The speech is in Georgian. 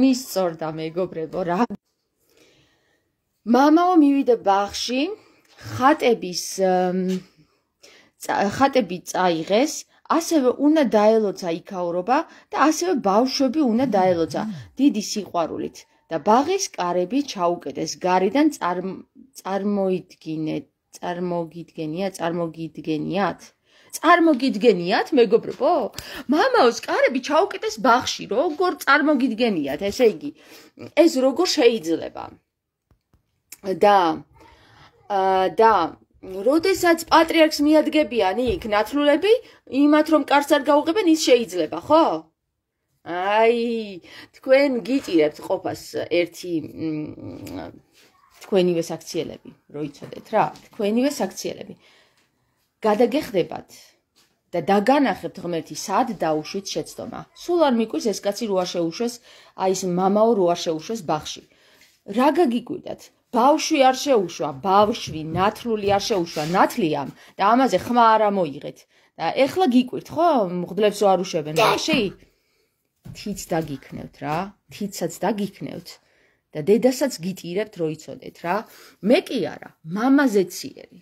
მისწორდა მეგობრებო რა мамаო მივიდა ბაღში ხატების ხატები წაიღეს ასევე უნდა დაელოცა იქაურობა და ასევე ბავშვები უნდა დაელოცა დიდი სიყვარულით და ბაღის კარები ჩაუკეტეს გარიდან წარმოიდგინეთ წარმოგიდგენია წარმოგიდგენიათ წარმოგიდგენიათ, მეგობრებო? მამაოს კარები ჩაუკეტეს ბაღში, როგორ წარმოგიდგენიათ, ესე იგი, ეს როგორ შეიძლება? და აა და როდესაც პატრიარქს მიადგებიან იქ ნათლულები, იმათ რომ კარს არ გაუღებენ, ის შეიძლება, ხო? აი, თქვენ გიჭირებთ ყოფას ერთი თქვენივე საქციელები, როიცოდეთ რა, თქვენივე საქციელები. აა გადაგეხდებათ და დაგანახებთ ღმერთი სად დაუშვით შეცდომა. სულ არ მიკვირს ეს კაცი რო არ შეუშვეს, აი ეს мамаო რო არ შეუშვეს ბახში. რა გაგიკვირდათ? ბავშვი არ შეუშვა, ბავშვი ნათლული არ შეუშვა, ნათლია და ამაზე ხმა არ ამოიღეთ. და ეხლა გიკვირთ ხო? მღდლებს რო არ უშვებენ ბახში? თიც დაგიქნევთ რა, თიცაც დაგიქნევთ. და დედასაც გიტირებთ რო იცოდეთ რა. მე კი არა, мамаზე ციერი.